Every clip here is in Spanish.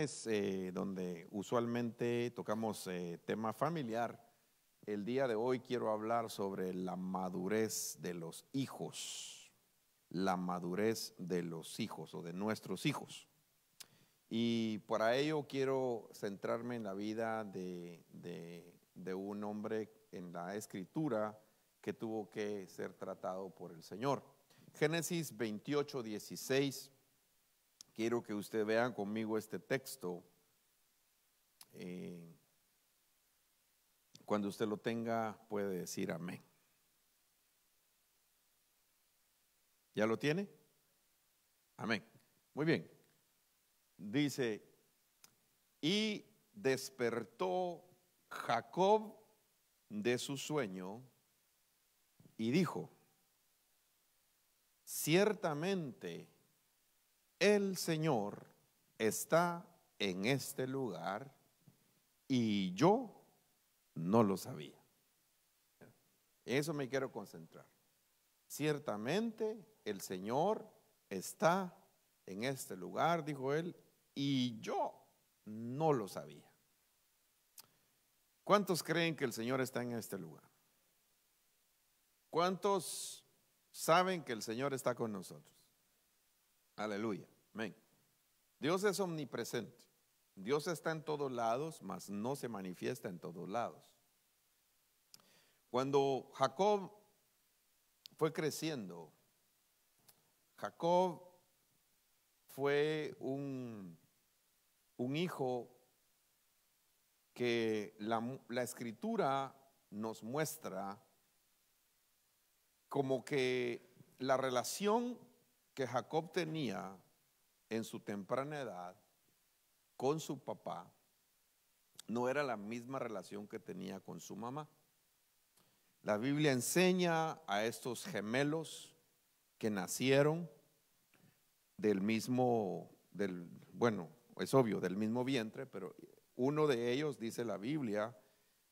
Eh, donde usualmente tocamos eh, tema familiar. El día de hoy quiero hablar sobre la madurez de los hijos, la madurez de los hijos o de nuestros hijos. Y para ello quiero centrarme en la vida de, de un hombre en la escritura que tuvo que ser tratado por el Señor. Génesis 28, 16 quiero que usted vea conmigo este texto. Eh, cuando usted lo tenga, puede decir amén. ¿Ya lo tiene? Amén. Muy bien. Dice, y despertó Jacob de su sueño y dijo, ciertamente, el Señor está en este lugar y yo no lo sabía. En Eso me quiero concentrar. Ciertamente el Señor está en este lugar, dijo él, y yo no lo sabía. ¿Cuántos creen que el Señor está en este lugar? ¿Cuántos saben que el Señor está con nosotros? Aleluya. Dios es omnipresente. Dios está en todos lados, mas no se manifiesta en todos lados. Cuando Jacob fue creciendo, Jacob fue un, un hijo que la, la escritura nos muestra como que la relación que Jacob tenía en su temprana edad con su papá no era la misma relación que tenía con su mamá. La Biblia enseña a estos gemelos que nacieron del mismo, del, bueno, es obvio, del mismo vientre, pero uno de ellos, dice la Biblia,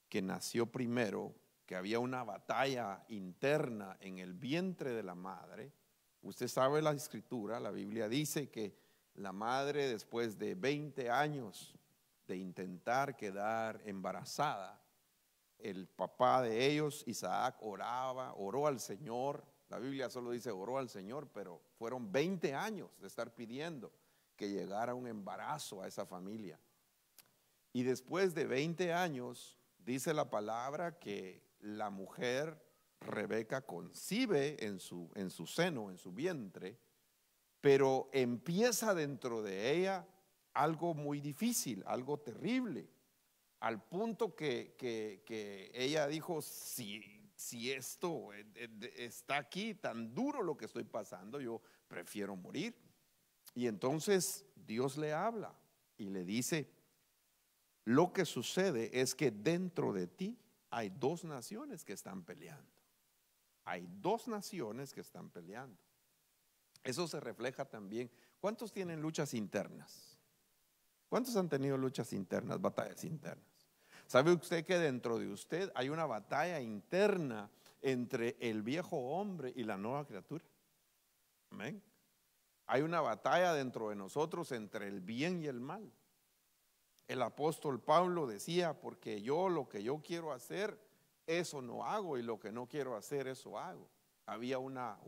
que nació primero, que había una batalla interna en el vientre de la madre, Usted sabe la escritura, la Biblia dice que la madre después de 20 años de intentar quedar embarazada, el papá de ellos, Isaac, oraba, oró al Señor. La Biblia solo dice oró al Señor, pero fueron 20 años de estar pidiendo que llegara un embarazo a esa familia. Y después de 20 años, dice la palabra que la mujer Rebeca concibe en su, en su seno, en su vientre, pero empieza dentro de ella algo muy difícil, algo terrible, al punto que, ella dijo, si esto eh, está aquí tan duro lo que estoy pasando, yo prefiero morir. Y entonces Dios le habla y le dice, lo que sucede es que dentro de ti hay dos naciones que están peleando. Hay dos naciones que están peleando. Eso se refleja también. ¿Cuántos tienen luchas internas? ¿Cuántos han tenido luchas internas, batallas internas? ¿Sabe usted que dentro de usted hay una batalla interna entre el viejo hombre y la nueva criatura? Amén. Hay una batalla dentro de nosotros entre el bien y el mal. El apóstol Pablo decía, porque yo lo que yo quiero hacer, eso no hago y lo que no quiero hacer, eso hago. Había una,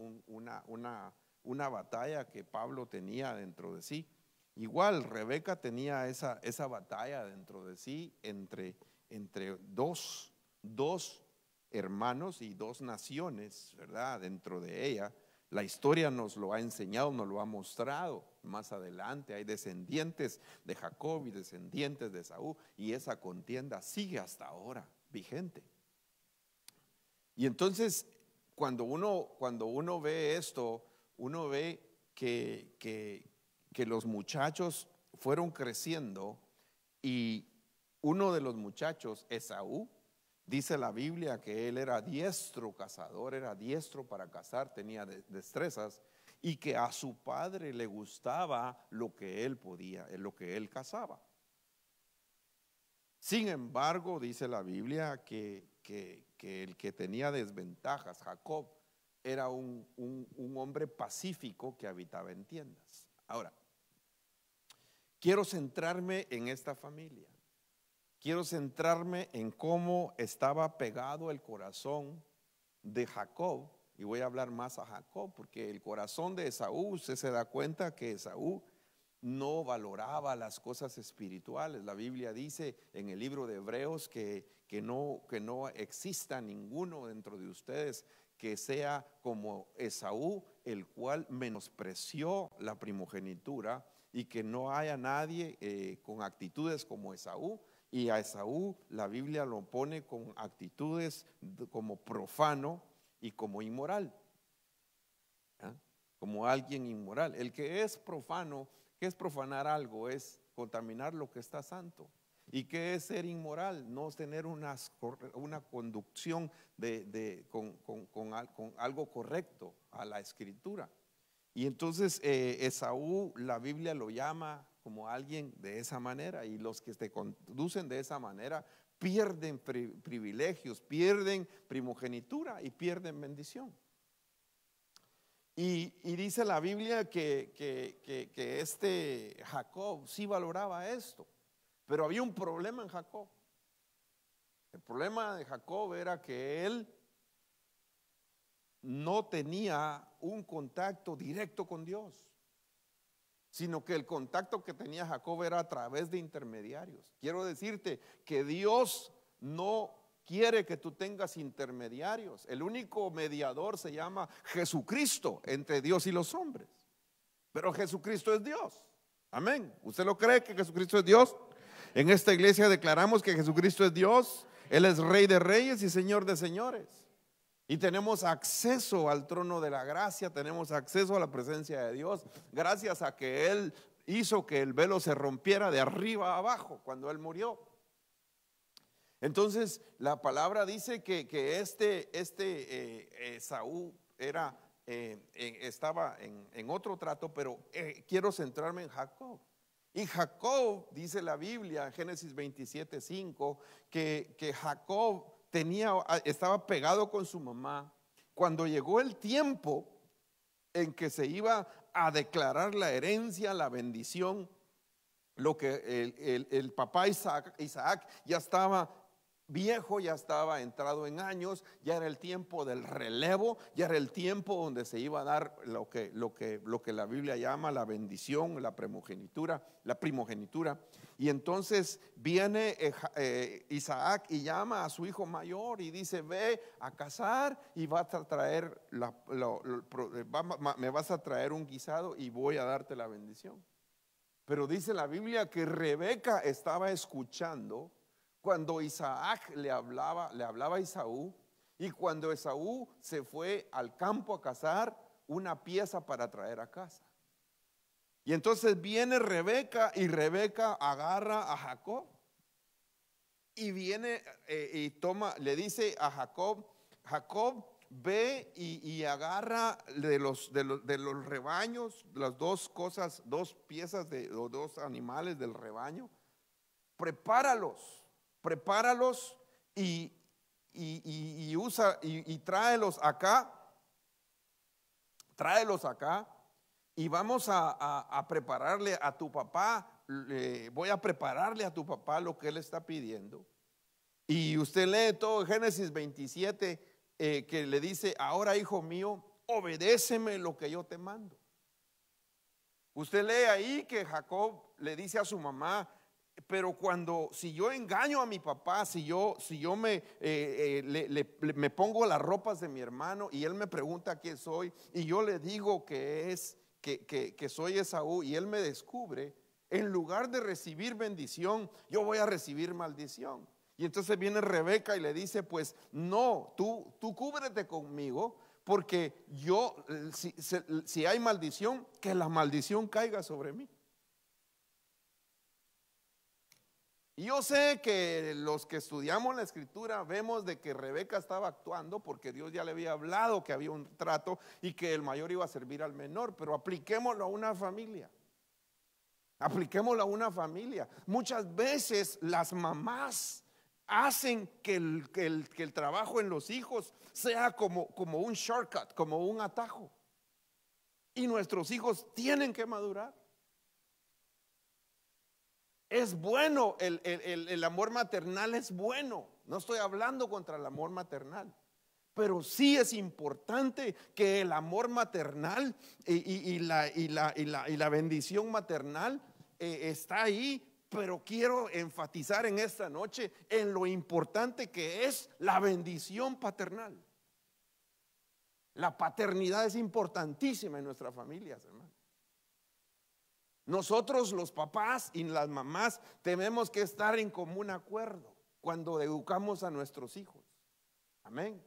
batalla que Pablo tenía dentro de sí. Igual Rebeca tenía esa, batalla dentro de sí entre, entre dos, dos hermanos y dos naciones, ¿verdad? Dentro de ella. La historia nos lo ha enseñado, nos lo ha mostrado más adelante. Hay descendientes de Jacob y descendientes de Saúl y esa contienda sigue hasta ahora vigente. Y entonces, cuando uno, cuando uno ve esto, uno ve que, que los muchachos fueron creciendo y uno de los muchachos, Esaú, Dice la Biblia que él era diestro cazador, era diestro para cazar, tenía destrezas y que a su padre le gustaba lo que él podía, eh, lo que él cazaba. Sin embargo, dice la Biblia que que, el que tenía desventajas, Jacob, era un, hombre pacífico que habitaba en tiendas. Ahora, quiero centrarme en esta familia. Quiero centrarme en cómo estaba pegado el corazón de Jacob. Y voy a hablar más a Jacob, porque el corazón de Esaú, usted se da cuenta que Esaú no valoraba las cosas espirituales. La Biblia dice en el libro de Hebreos que, no, exista ninguno dentro de ustedes que sea como Esaú, el cual menospreció la primogenitura, y que no haya nadie eh, con actitudes como Esaú. Y a Esaú la Biblia lo pone con actitudes como profano y como inmoral. ¿ah? Como alguien inmoral. El que es profano ¿Qué es profanar algo? Es contaminar lo que está santo. ¿Y qué es ser inmoral? No tener una, una conducción con, algo correcto a la escritura. Y entonces eh, Esaú, la Biblia lo llama como alguien de esa manera y los que se conducen de esa manera pierden privilegios, pierden primogenitura y pierden bendición. Y, dice la Biblia que, que este Jacob sí valoraba esto, pero había un problema en Jacob. El problema de Jacob era que él no tenía un contacto directo con Dios, sino que el contacto que tenía Jacob era a través de intermediarios. Quiero decirte que Dios no quiere que tú tengas intermediarios. El único mediador se llama Jesucristo entre Dios y los hombres. Pero Jesucristo es Dios. Amén. ¿Usted lo cree que Jesucristo es Dios? En esta iglesia declaramos que Jesucristo es Dios. Él es Rey de Reyes y Señor de Señores. Y tenemos acceso al trono de la gracia, tenemos acceso a la presencia de Dios, gracias a que Él hizo que el velo se rompiera de arriba a abajo cuando Él murió. Entonces, la palabra dice que, este, este eh, eh, Saúl era, eh, estaba en, otro trato, pero quiero centrarme en Jacob. Y Jacob, dice la Biblia, Génesis 27, 5, que, Jacob tenía, estaba pegado con su mamá. Cuando llegó el tiempo en que se iba a declarar la herencia, la bendición, lo que el, papá Isaac, Isaac, ya estaba viejo, ya estaba entrado en años, ya era el tiempo del relevo, ya era el tiempo donde se iba a dar lo que, lo que, lo que la Biblia llama la bendición, la primogenitura, la primogenitura. Y entonces viene eh, eh, Isaac y llama a su hijo mayor y dice, ve a cazar y vas a traer, eh, me vas a traer un guisado y voy a darte la bendición. Pero dice la Biblia que Rebeca estaba escuchando cuando Isaac le hablaba, le hablaba a Isaú, y cuando Esaú se fue al campo a cazar, una pieza para traer a casa. Y entonces viene Rebeca y Rebeca agarra a Jacob y viene eh, y toma, le dice a Jacob, Jacob ve y, agarra de los, de los, de, los, rebaños, las dos cosas, dos piezas de los dos animales del rebaño, prepáralos prepáralos y, y, usa y, tráelos acá, tráelos acá y vamos a, prepararle a tu papá, voy a prepararle a tu papá lo que él está pidiendo. Y usted lee todo Génesis 27 eh, que le dice, ahora hijo mío, obedéceme lo que yo te mando. Usted lee ahí que Jacob le dice a su mamá, pero cuando, si yo engaño a mi papá, si yo, si yo me, eh, eh, me pongo las ropas de mi hermano y él me pregunta quién soy y yo le digo que es, que, que, soy Esaú y él me descubre, en lugar de recibir bendición, yo voy a recibir maldición. Y entonces viene Rebeca y le dice, pues no, tú, tú cúbrete conmigo, porque yo, si, si hay maldición, que la maldición caiga sobre mí. Y yo sé que los que estudiamos la escritura vemos de que Rebeca estaba actuando porque Dios ya le había hablado que había un trato y que el mayor iba a servir al menor, pero apliquémoslo a una familia. Apliquémoslo a una familia. Muchas veces las mamás hacen que el, que el, trabajo en los hijos sea como, como un shortcut, como un atajo. Y nuestros hijos tienen que madurar. Es bueno, el, amor maternal es bueno. No estoy hablando contra el amor maternal. Pero sí es importante que el amor maternal y, la, y la, bendición maternal eh, está ahí. Pero quiero enfatizar en esta noche en lo importante que es la bendición paternal. La paternidad es importantísima en nuestras familias, nosotros los papás y las mamás tenemos que estar en común acuerdo cuando educamos a nuestros hijos. Amén.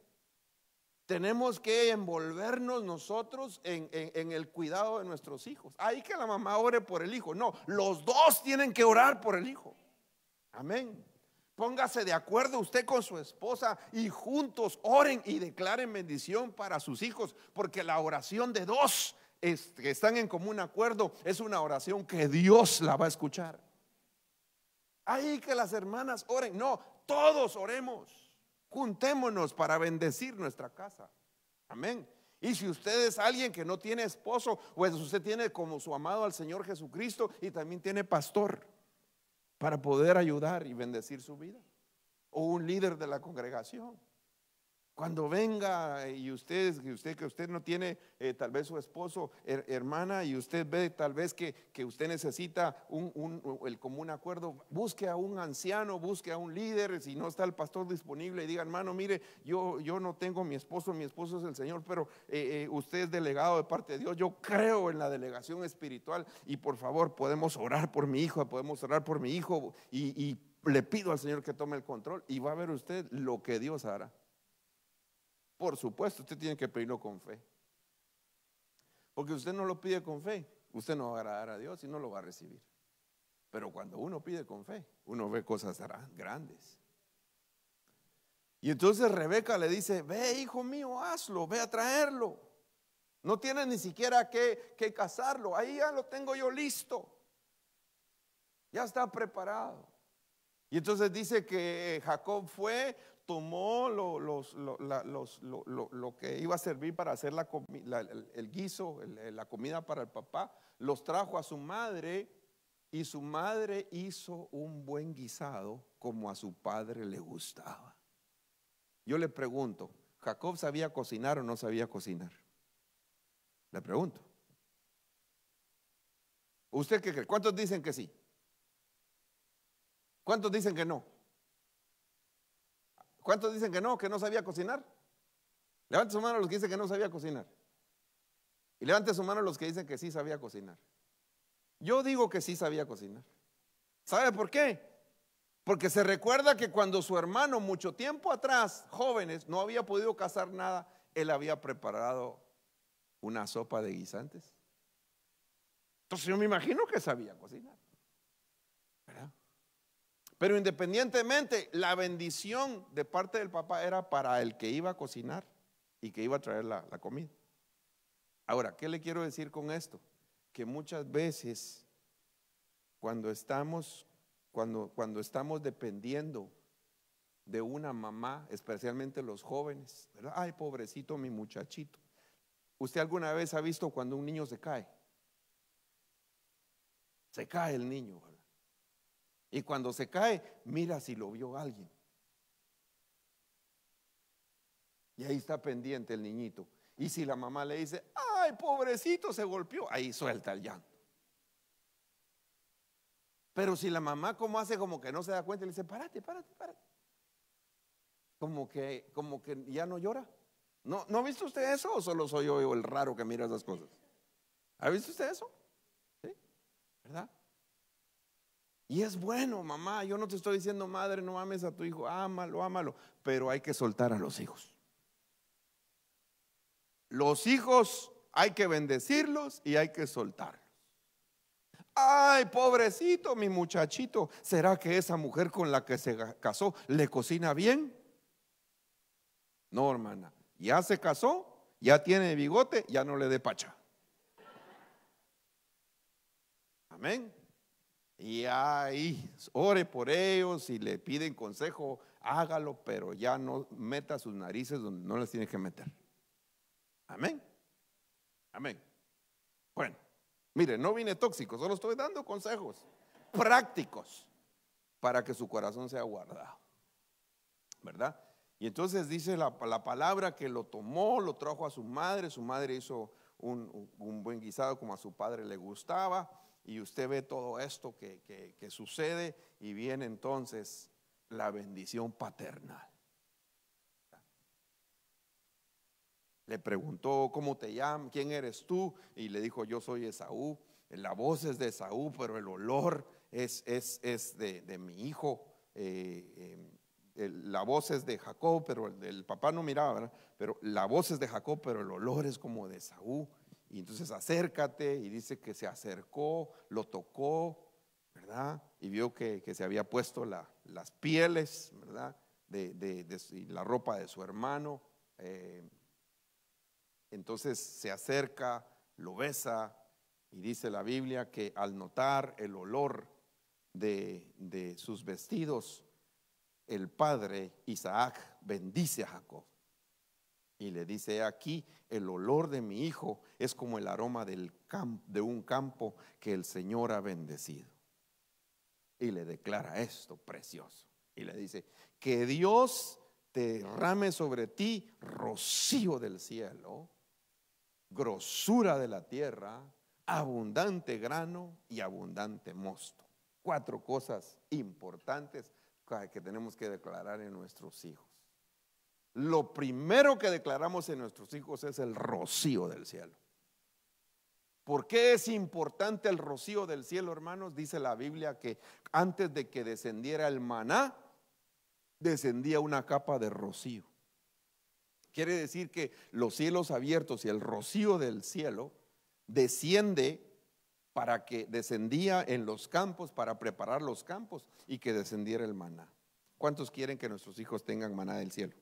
Tenemos que envolvernos nosotros en, el cuidado de nuestros hijos. Hay que la mamá ore por el hijo. No, los dos tienen que orar por el hijo. Amén. Póngase de acuerdo usted con su esposa y juntos oren y declaren bendición para sus hijos, porque la oración de dos que están en común acuerdo, es una oración que Dios la va a escuchar. Ahí que las hermanas oren, no, todos oremos. Juntémonos para bendecir nuestra casa. Amén. Y si usted es alguien que no tiene esposo, pues usted tiene como su amado al Señor Jesucristo y también tiene pastor para poder ayudar y bendecir su vida. O un líder de la congregación. Cuando venga y usted, usted que usted no tiene eh, tal vez su esposo, hermana, y usted ve tal vez que, que usted necesita un, el común acuerdo, busque a un anciano, busque a un líder, si no está el pastor disponible, y diga, hermano, mire, yo, yo no tengo mi esposo, mi esposo es el Señor, pero eh, eh, usted es delegado de parte de Dios, yo creo en la delegación espiritual y por favor podemos orar por mi hijo, podemos orar por mi hijo y le pido al Señor que tome el control y va a ver usted lo que Dios hará. Por supuesto, usted tiene que pedirlo con fe. Porque usted no lo pide con fe, usted no va a agradar a Dios y no lo va a recibir. Pero cuando uno pide con fe, uno ve cosas grandes. Y entonces Rebeca le dice, ve hijo mío, hazlo, ve a traerlo. No tiene ni siquiera que, que casarlo, ahí ya lo tengo yo listo. Ya está preparado. Y entonces dice que Jacob fue, tomó lo, que iba a servir para hacer la, el, guiso, la comida para el papá, los trajo a su madre y su madre hizo un buen guisado como a su padre le gustaba. Yo le pregunto, ¿Jacob sabía cocinar o no sabía cocinar? Le pregunto. ¿Usted qué cree? ¿Cuántos dicen que sí? ¿Cuántos dicen que no? ¿Cuántos dicen que no, que no sabía cocinar? Levante su mano los que dicen que no sabía cocinar. Y levante su mano los que dicen que sí sabía cocinar. Yo digo que sí sabía cocinar. ¿Sabe por qué? Porque se recuerda que cuando su hermano, mucho tiempo atrás, jóvenes, no había podido cazar nada, él había preparado una sopa de guisantes. Entonces yo me imagino que sabía cocinar. Pero independientemente, la bendición de parte del papá era para el que iba a cocinar y que iba a traer la, comida. Ahora, ¿qué le quiero decir con esto? Que muchas veces cuando estamos, cuando, cuando estamos dependiendo de una mamá, especialmente los jóvenes. ¿verdad? Ay, pobrecito mi muchachito. ¿Usted alguna vez ha visto cuando un niño se cae? Se cae el niño. Y cuando se cae, mira si lo vio alguien. Y ahí está pendiente el niñito. Y si la mamá le dice, ay, pobrecito, se golpeó, ahí suelta el llanto. Pero si la mamá como hace como que no se da cuenta, le dice, párate, párate, párate. Como que, como que ya no llora. ¿No, ¿No ha visto usted eso o solo soy yo el raro que mira esas cosas? ¿Ha visto usted eso? ¿Sí? ¿Verdad? Y es bueno, mamá, yo no te estoy diciendo, madre, no ames a tu hijo, ámalo, ámalo, pero hay que soltar a los hijos. Los hijos hay que bendecirlos y hay que soltarlos. Ay, pobrecito mi muchachito, ¿será que esa mujer con la que se casó le cocina bien? No, hermana, ya se casó, ya tiene bigote, ya no le dé pacha. Amén. Y ahí, ore por ellos, y le piden consejo, hágalo, pero ya no meta sus narices donde no les tiene que meter. Amén. Amén. Bueno, mire, no vine tóxico, solo estoy dando consejos prácticos para que su corazón sea guardado. ¿Verdad? Y entonces dice la, palabra que lo tomó, lo trajo a su madre, su madre hizo un, un buen guisado como a su padre le gustaba y usted ve todo esto que, sucede y viene entonces la bendición paternal. Le preguntó, ¿cómo te llamas? ¿Quién eres tú? Y le dijo, yo soy Esaú. La voz es de Esaú, pero el olor es, es, de, mi hijo. Eh, eh, la voz es de Jacob, pero el, papá no miraba, Pero la voz es de Jacob, pero el olor es como de Esaú. Y entonces acércate y dice que se acercó, lo tocó, ¿verdad? Y vio que, se había puesto las pieles, ¿verdad? De, la ropa de su hermano. Eh, entonces se acerca, lo besa y dice la Biblia que al notar el olor de sus vestidos, el padre Isaac bendice a Jacob y le dice, aquí el olor de mi hijo es como el aroma del de un campo que el Señor ha bendecido. Y le declara esto precioso. Y le dice, que Dios te derrame sobre ti rocío del cielo, grosura de la tierra, abundante grano y abundante mosto. Cuatro cosas importantes que tenemos que declarar en nuestros hijos lo primero que declaramos en nuestros hijos es el rocío del cielo. ¿Por qué es importante el rocío del cielo, hermanos? Dice la Biblia que antes de que descendiera el maná, descendía una capa de rocío. Quiere decir que los cielos abiertos y el rocío del cielo desciende para que descendía en los campos, para preparar los campos y que descendiera el maná. ¿Cuántos quieren que nuestros hijos tengan maná del cielo?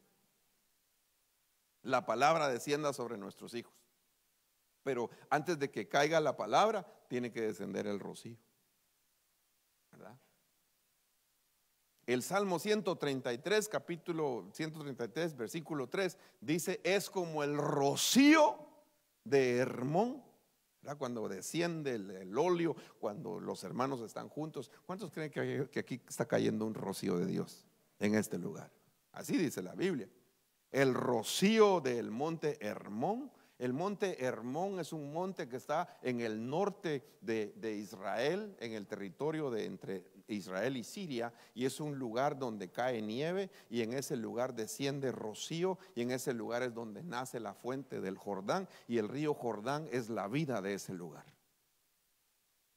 la palabra descienda sobre nuestros hijos. Pero antes de que caiga la palabra, tiene que descender el rocío. El Salmo 133, capítulo 133, versículo 3, dice, es como el rocío de Hermón, cuando desciende el, el, óleo, cuando los hermanos están juntos. ¿Cuántos creen que aquí está cayendo un rocío de Dios en este lugar? Así dice la Biblia el rocío del monte Hermón. El monte Hermón es un monte que está en el norte de, Israel, en el territorio de entre Israel y Siria, y es un lugar donde cae nieve, y en ese lugar desciende rocío, y en ese lugar es donde nace la fuente del Jordán, y el río Jordán es la vida de ese lugar.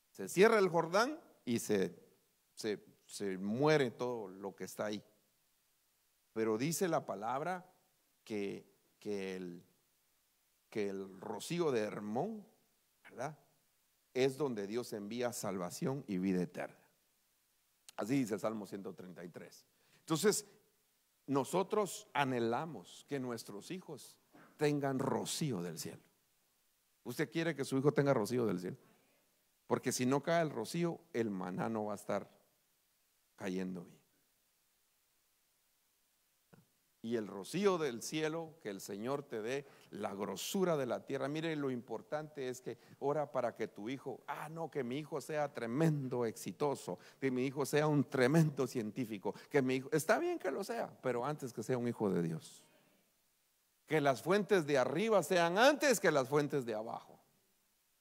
Se cierra el Jordán y se muere todo lo que está ahí. Pero dice la palabra que, el, que el rocío de Hermón, Es donde Dios envía salvación y vida eterna. Así dice el Salmo 133. Entonces, nosotros anhelamos que nuestros hijos tengan rocío del cielo. ¿Usted quiere que su hijo tenga rocío del cielo? Porque si no cae el rocío, el maná no va a estar cayendo bien y el rocío del cielo, que el Señor te dé la grosura de la tierra. Mire, lo importante es que ora para que tu hijo, ah, no, que mi hijo sea tremendo exitoso, que mi hijo sea un tremendo científico, que mi hijo, está bien que lo sea, pero antes que sea un hijo de Dios. Que las fuentes de arriba sean antes que las fuentes de abajo.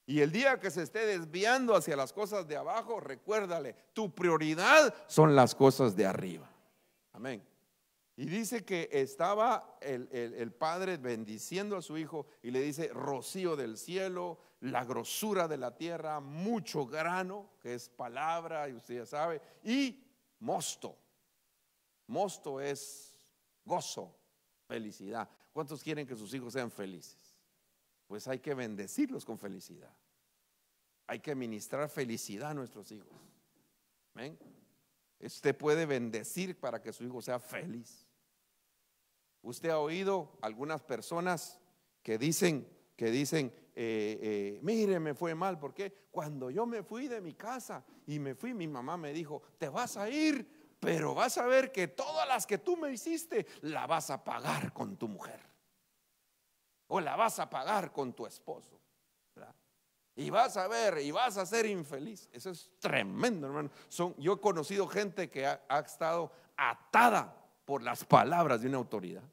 Y el día que se esté desviando hacia las cosas de abajo, recuérdale, tu prioridad son las cosas de arriba. Amén. Y dice que estaba el, padre bendiciendo a su hijo y le dice, rocío del cielo, la grosura de la tierra, mucho grano, que es palabra, y usted ya sabe, y mosto. Mosto es gozo, felicidad. ¿Cuántos quieren que sus hijos sean felices? Pues hay que bendecirlos con felicidad. Hay que ministrar felicidad a nuestros hijos. ¿Ven? Usted puede bendecir para que su hijo sea feliz. Usted ha oído algunas personas que dicen, que dicen, eh, eh, mire, me fue mal, porque cuando yo me fui de mi casa y me fui, mi mamá me dijo, te vas a ir, pero vas a ver que todas las que tú me hiciste, la vas a pagar con tu mujer. O la vas a pagar con tu esposo. Y vas a ver, y vas a ser infeliz. Eso es tremendo, hermano. yo he conocido gente que ha, ha estado atada por las palabras de una autoridad.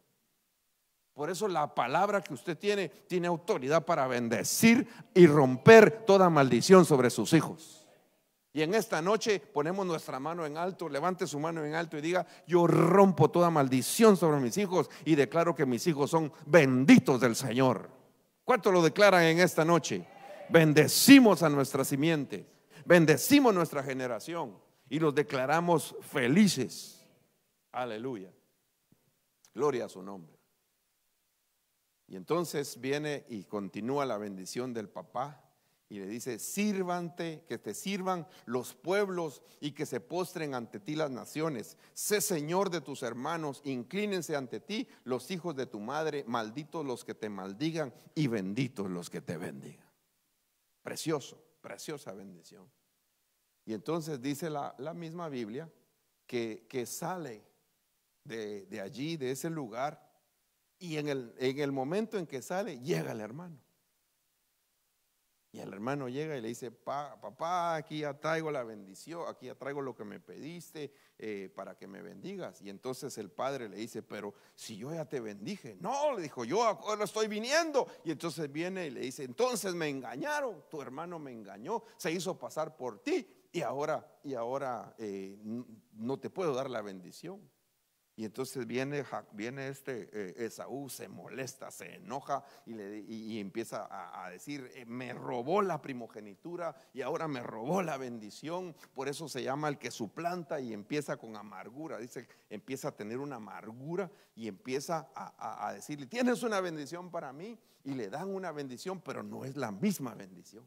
Por eso la palabra que usted tiene tiene autoridad para bendecir y romper toda maldición sobre sus hijos. Y en esta noche ponemos nuestra mano en alto, levante su mano en alto y diga, yo rompo toda maldición sobre mis hijos y declaro que mis hijos son benditos del Señor. ¿Cuánto lo declaran en esta noche? bendecimos a nuestra simiente, bendecimos nuestra generación y los declaramos felices. Aleluya. Gloria a su nombre. Y entonces viene y continúa la bendición del papá y le dice, sírvante, que te sirvan los pueblos y que se postren ante ti las naciones. Sé Señor de tus hermanos, inclínense ante ti los hijos de tu madre, malditos los que te maldigan y benditos los que te bendigan. Precioso, preciosa bendición. Y entonces dice la, misma Biblia que, sale de, allí, de ese lugar, y en el momento en que sale, llega el hermano. Y el hermano llega y le dice, papá, aquí ya traigo la bendición, aquí ya traigo lo que me pediste eh, para que me bendigas. Y entonces el padre le dice, pero si yo ya te bendije, no, le dijo, yo ahora estoy viniendo. Y entonces viene y le dice, entonces me engañaron, tu hermano me engañó, se hizo pasar por ti y ahora, y ahora eh, no te puedo dar la bendición. Y entonces viene, viene este eh, Esaú, se molesta, se enoja y, empieza a, decir, eh, me robó la primogenitura y ahora me robó la bendición. Por eso se llama el que suplanta y empieza con amargura. Dice, empieza a tener una amargura y empieza a decirle, tienes una bendición para mí y le dan una bendición, pero no es la misma bendición.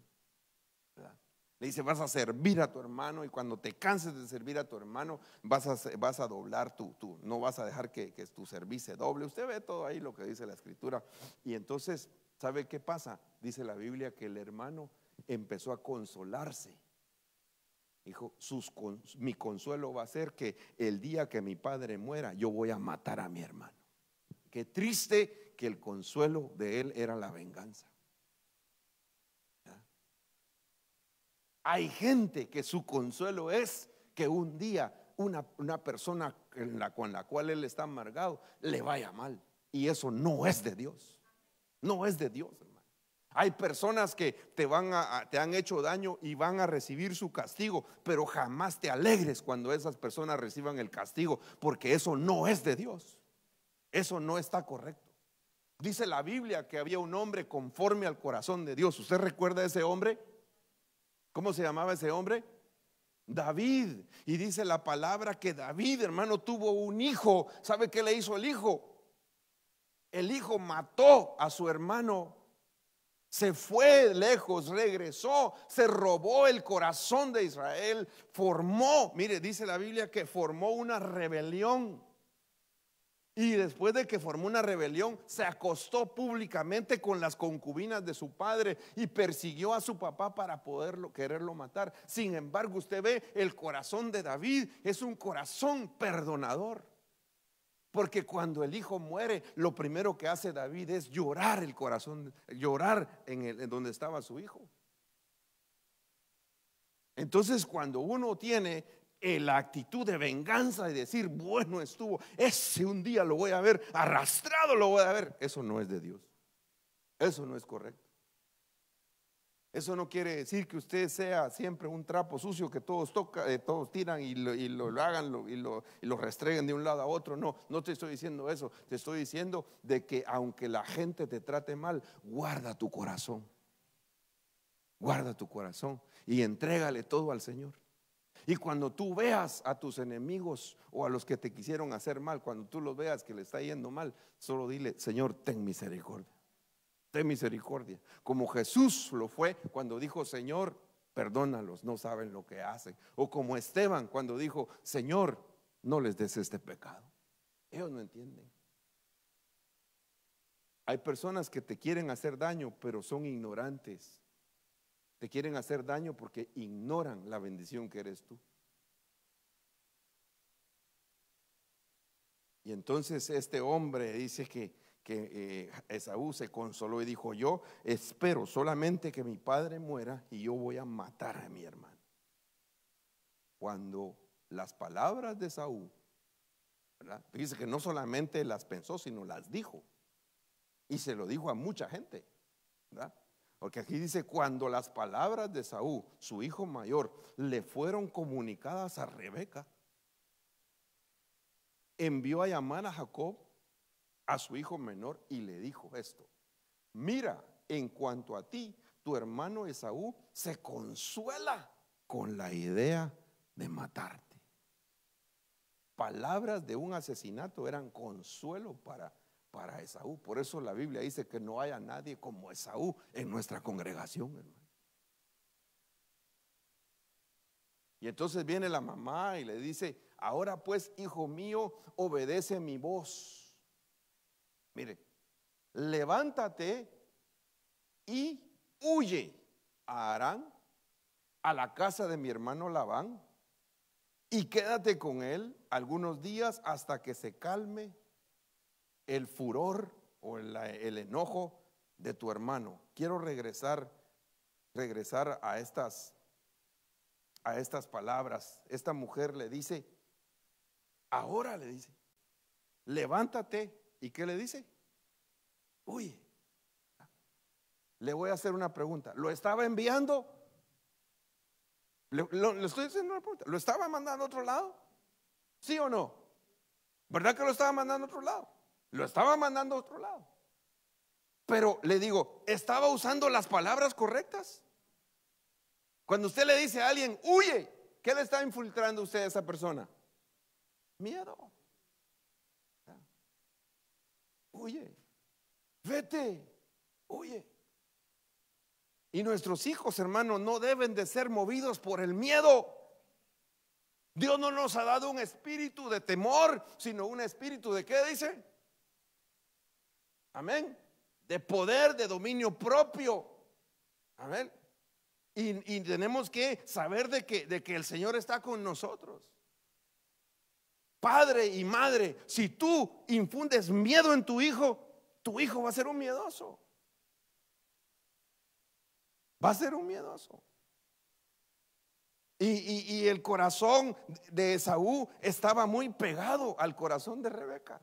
Le dice, vas a servir a tu hermano y cuando te canses de servir a tu hermano, vas a, vas a doblar tu, no vas a dejar que, tu servicio doble. Usted ve todo ahí lo que dice la escritura. Y entonces, ¿sabe qué pasa? Dice la Biblia que el hermano empezó a consolarse. Dijo, sus, mi consuelo va a ser que el día que mi padre muera, yo voy a matar a mi hermano. Qué triste que el consuelo de él era la venganza. Hay gente que su consuelo es que un día una, persona con la cual él está amargado le vaya mal. Y eso no es de Dios. No es de Dios, hermano. Hay personas que te, van a, te han hecho daño y van a recibir su castigo, pero jamás te alegres cuando esas personas reciban el castigo, porque eso no es de Dios. Eso no está correcto. Dice la Biblia que había un hombre conforme al corazón de Dios. ¿Usted recuerda a ese hombre? ¿Cómo se llamaba ese hombre? David. Y dice la palabra que David, hermano, tuvo un hijo. ¿Sabe qué le hizo el hijo? El hijo mató a su hermano. Se fue lejos, regresó, se robó el corazón de Israel, formó, mire, dice la Biblia que formó una rebelión. Y después de que formó una rebelión, se acostó públicamente con las concubinas de su padre y persiguió a su papá para poderlo quererlo matar. Sin embargo, usted ve el corazón de David, es un corazón perdonador. Porque cuando el hijo muere, lo primero que hace David es llorar el corazón, llorar en, el, en donde estaba su hijo. Entonces, cuando uno tiene la actitud de venganza y decir, bueno estuvo, ese un día lo voy a ver, arrastrado lo voy a ver, eso no es de Dios. Eso no es correcto. Eso no quiere decir que usted sea siempre un trapo sucio que todos tocan, eh, todos tiran y lo, hagan y, lo, y lo restreguen de un lado a otro. No, no te estoy diciendo eso. Te estoy diciendo de que aunque la gente te trate mal, guarda tu corazón. Guarda tu corazón y entrégale todo al Señor. Y cuando tú veas a tus enemigos o a los que te quisieron hacer mal, cuando tú los veas que le está yendo mal, solo dile, Señor, ten misericordia. Ten misericordia. Como Jesús lo fue cuando dijo, Señor, perdónalos, no saben lo que hacen. O como Esteban cuando dijo, Señor, no les des este pecado. Ellos no entienden. Hay personas que te quieren hacer daño, pero son ignorantes. Te quieren hacer daño porque ignoran la bendición que eres tú. Y entonces este hombre dice que, que eh, Esaú se consoló y dijo, yo espero solamente que mi padre muera y yo voy a matar a mi hermano. Cuando las palabras de Esaú, dice que no solamente las pensó, sino las dijo. Y se lo dijo a mucha gente. ¿verdad? Porque aquí dice, cuando las palabras de Saúl, su hijo mayor, le fueron comunicadas a Rebeca, envió a llamar a Jacob, a su hijo menor, y le dijo esto, mira, en cuanto a ti, tu hermano Esaú se consuela con la idea de matarte. Palabras de un asesinato eran consuelo para para Esaú. Por eso la Biblia dice que no haya nadie como Esaú en nuestra congregación, hermano. Y entonces viene la mamá y le dice, ahora pues, hijo mío, obedece mi voz. Mire, levántate y huye a Arán, a la casa de mi hermano Labán, y quédate con él algunos días hasta que se calme el furor o el, enojo de tu hermano. Quiero regresar, regresar a estas, a estas palabras. Esta mujer le dice, ahora le dice, levántate. ¿Y qué le dice? Uy, le voy a hacer una pregunta. ¿Lo estaba enviando? estoy haciendo una pregunta. ¿Lo estaba mandando a otro lado? ¿Sí o no? ¿Verdad que lo estaba mandando a otro lado? Lo estaba mandando a otro lado. Pero le digo, ¿estaba usando las palabras correctas? Cuando usted le dice a alguien, huye, ¿qué le está infiltrando usted a esa persona? Miedo. Huye, vete, huye. Y nuestros hijos, hermanos, no deben de ser movidos por el miedo. Dios no nos ha dado un espíritu de temor, sino un espíritu de qué dice? Amén. De poder, de dominio propio. Amén. Y, tenemos que saber de que, de que el Señor está con nosotros. Padre y madre, si tú infundes miedo en tu hijo, tu hijo va a ser un miedoso. Va a ser un miedoso. Y, y el corazón de Esaú estaba muy pegado al corazón de Rebeca.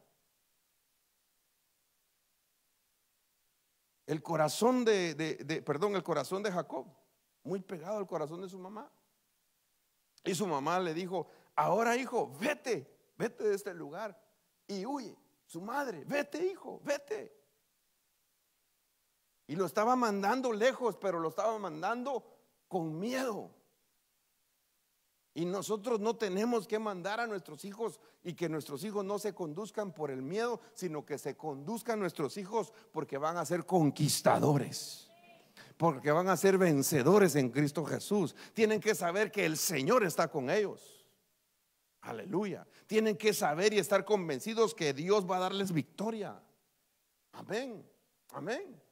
El corazón de, perdón, el corazón de Jacob, muy pegado al corazón de su mamá. Y su mamá le dijo, ahora hijo, vete, vete de este lugar y huye. Su madre, vete hijo, vete. Y lo estaba mandando lejos, pero lo estaba mandando con miedo. Y nosotros no tenemos que mandar a nuestros hijos y que nuestros hijos no se conduzcan por el miedo, sino que se conduzcan nuestros hijos porque van a ser conquistadores, porque van a ser vencedores en Cristo Jesús. Tienen que saber que el Señor está con ellos. Aleluya. Tienen que saber y estar convencidos que Dios va a darles victoria. Amén. Amén.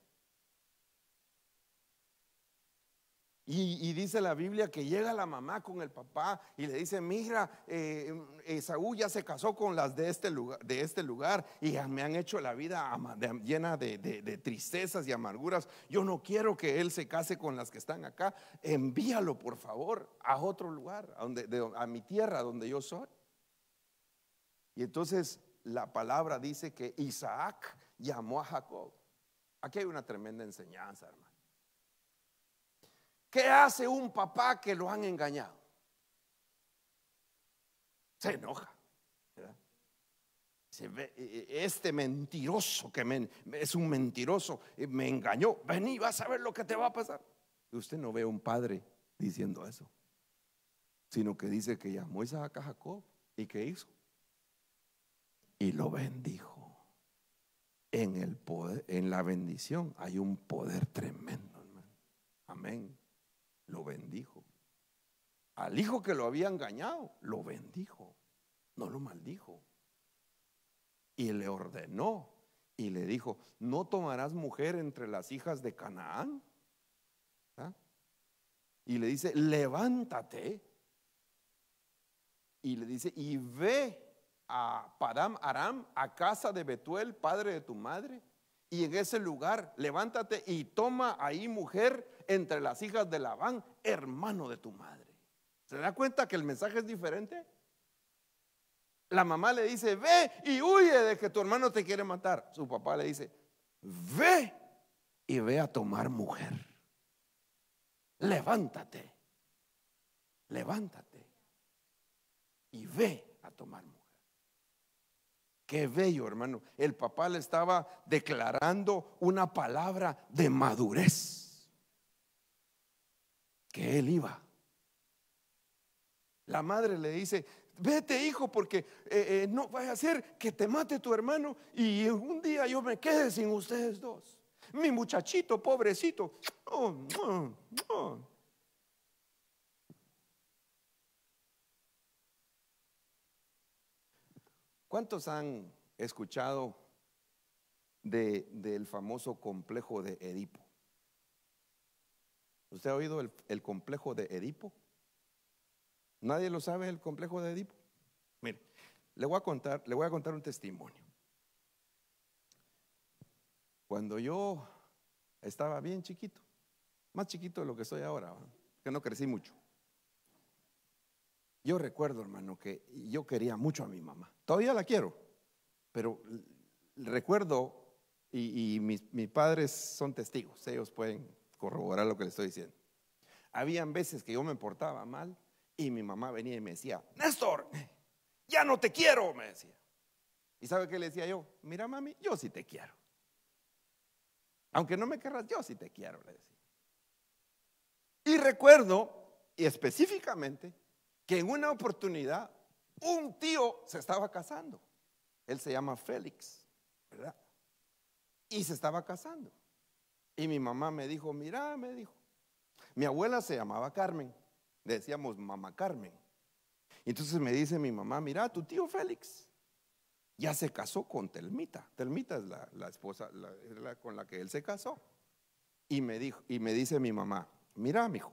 Y, dice la Biblia que llega la mamá con el papá y le dice, mira, eh, Esaú ya se casó con las de este lugar, de este lugar y me han hecho la vida llena de, tristezas y amarguras. Yo no quiero que él se case con las que están acá. Envíalo, por favor, a otro lugar, a mi tierra donde yo soy. Y entonces la palabra dice que Isaac llamó a Jacob. Aquí hay una tremenda enseñanza, hermano. ¿Qué hace un papá que lo han engañado? Se enoja. E, e, este mentiroso que es un mentiroso, eh, me engañó. Vení, vas a ver lo que te va a pasar. usted no ve a un padre diciendo eso, sino que dice que llamó Isaac a Jacob y qué hizo. Y lo bendijo. En, el poder, en la bendición hay un poder tremendo. Amén lo bendijo. Al hijo que lo había engañado, lo bendijo, no lo maldijo. Y le ordenó y le dijo, no tomarás mujer entre las hijas de Canaán. ¿Ah? Y le dice, levántate. Y le dice, y ve a Padam Aram, a casa de Betuel, padre de tu madre. Y en ese lugar, levántate y toma ahí mujer entre las hijas de Labán, hermano de tu madre. ¿Se da cuenta que el mensaje es diferente? La mamá le dice, ve y huye de que tu hermano te quiere matar. Su papá le dice, ve y ve a tomar mujer. Levántate, levántate y ve a tomar mujer. Qué bello, hermano. El papá le estaba declarando una palabra de madurez que él iba. La madre le dice, vete hijo porque eh, eh, no vaya a ser que te mate tu hermano y un día yo me quede sin ustedes dos. Mi muchachito, pobrecito. Oh, ¿Cuántos han escuchado del famoso complejo de Edipo? ¿Usted ha oído el, complejo de Edipo? ¿Nadie lo sabe el complejo de Edipo? Mire, le voy a contar, le voy a contar un testimonio. Cuando yo estaba bien chiquito, más chiquito de lo que soy ahora, que no crecí mucho. Yo recuerdo, hermano, que yo quería mucho a mi mamá. Todavía la quiero, pero recuerdo, y, mis, padres son testigos, ellos pueden corroborar lo que le estoy diciendo. Habían veces que yo me portaba mal y mi mamá venía y me decía, Néstor, ya no te quiero, me decía. ¿Y sabe qué le decía yo? Mira, mami, yo sí te quiero. Aunque no me querrás, yo sí te quiero, le decía. Y recuerdo, y específicamente, que en una oportunidad un tío se estaba casando. Él se llama Félix, ¿verdad? Y se estaba casando. Y mi mamá me dijo, mira, me dijo. Mi abuela se llamaba Carmen, decíamos mamá Carmen. Y entonces me dice mi mamá, mira, tu tío Félix ya se casó con Telmita. Telmita es la, esposa con la que él se casó. Y me, dijo, y me dice mi mamá, mira, hijo,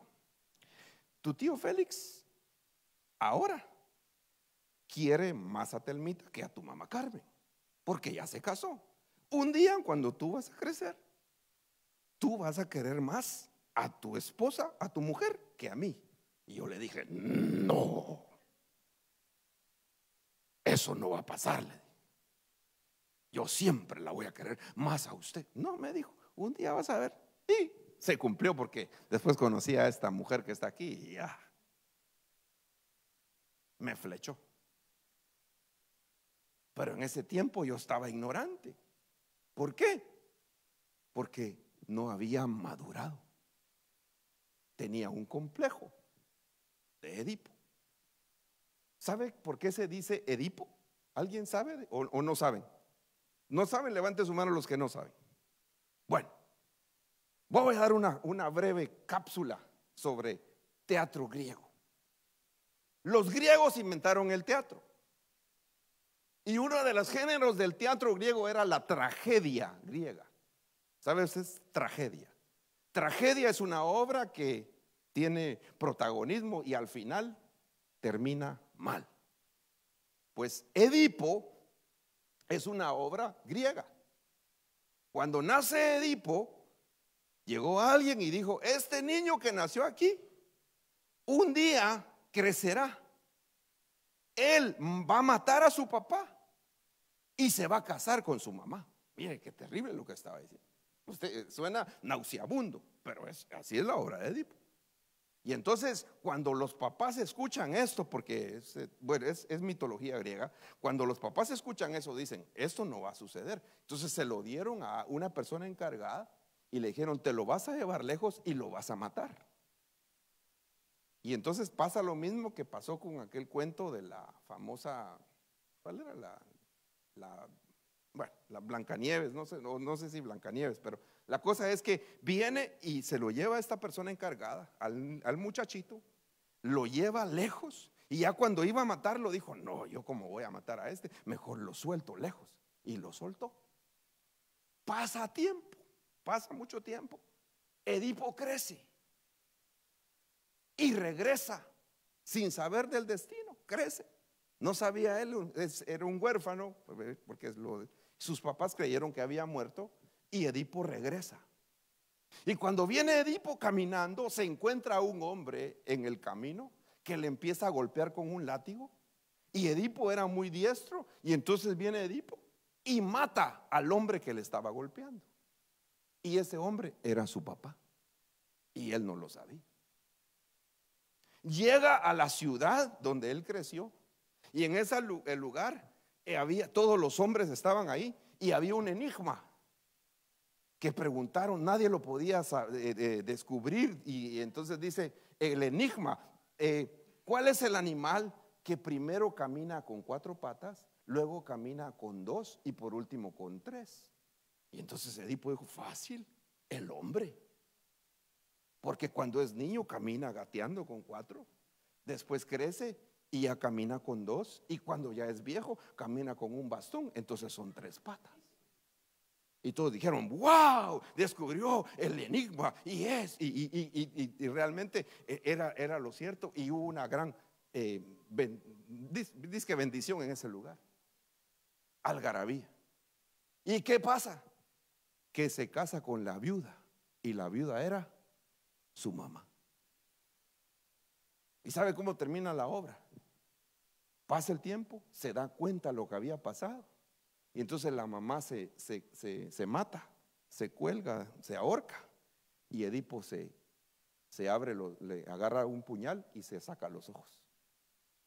tu tío Félix ahora quiere más a Telmita que a tu mamá Carmen, porque ya se casó. Un día cuando tú vas a crecer, tú vas a querer más a tu esposa, a tu mujer, que a mí. Y yo le dije, no, eso no va a pasarle. Yo siempre la voy a querer más a usted. No, me dijo, un día vas a ver. Y se cumplió porque después conocí a esta mujer que está aquí y ya. Me flechó. Pero en ese tiempo yo estaba ignorante. ¿Por qué? Porque no había madurado. Tenía un complejo de Edipo. ¿Sabe por qué se dice Edipo? ¿Alguien sabe o, no saben? ¿No saben? Levante su mano los que no saben. Bueno, voy a dar una breve cápsula sobre teatro griego. Los griegos inventaron el teatro. Y uno de los géneros del teatro griego era la tragedia griega. ¿Sabes? Es tragedia. Tragedia es una obra que tiene protagonismo y al final termina mal. Pues Edipo es una obra griega. Cuando nace Edipo, llegó alguien y dijo, este niño que nació aquí, un día crecerá. Él va a matar a su papá y se va a casar con su mamá. Mire, qué terrible lo que estaba diciendo. Usted eh, suena nauseabundo, pero es, así es la obra de Edipo. Y entonces, cuando los papás escuchan esto, porque eh, es, mitología griega, cuando los papás escuchan eso, dicen, esto no va a suceder. Entonces se lo dieron a una persona encargada y le dijeron, te lo vas a llevar lejos y lo vas a matar. Y entonces pasa lo mismo que pasó con aquel cuento de la famosa, ¿cuál era la bueno, la Blancanieves, no sé, no, sé si Blancanieves, pero la cosa es que viene y se lo lleva a esta persona encargada, al, muchachito, lo lleva lejos y ya cuando iba a matarlo dijo, no, yo como voy a matar a este, mejor lo suelto lejos. Y lo soltó. Pasa tiempo, pasa mucho tiempo. Edipo crece y regresa sin saber del destino, crece. No sabía él, era un huérfano, porque es lo, sus papás creyeron que había muerto y Edipo regresa. Y cuando viene Edipo caminando, se encuentra un hombre en el camino que le empieza a golpear con un látigo. Y Edipo era muy diestro y entonces viene Edipo y mata al hombre que le estaba golpeando. Y ese hombre era su papá. Y él no lo sabía. Llega a la ciudad donde él creció y en ese lugar eh, había, todos los hombres estaban ahí y había un enigma que preguntaron, nadie lo podía eh, eh, descubrir. Y, entonces dice, el enigma, ¿cuál es el animal que primero camina con cuatro patas, luego camina con dos y por último con tres? Y entonces Edipo dijo, fácil, el hombre. Porque cuando es niño camina gateando con cuatro, después crece y ya camina con dos y cuando ya es viejo camina con un bastón, entonces son tres patas. Y todos dijeron, wow, descubrió el enigma y es, y, realmente e, era, era, lo cierto y hubo una gran, eh, bendición en ese lugar, algarabía. ¿Y qué pasa? Que se casa con la viuda y la viuda era su mamá. ¿Y sabe cómo termina la obra? Pasa el tiempo, se da cuenta lo que había pasado. Y entonces la mamá se, se, mata, se cuelga, se ahorca. Y Edipo se, se abre, le agarra un puñal y se saca los ojos.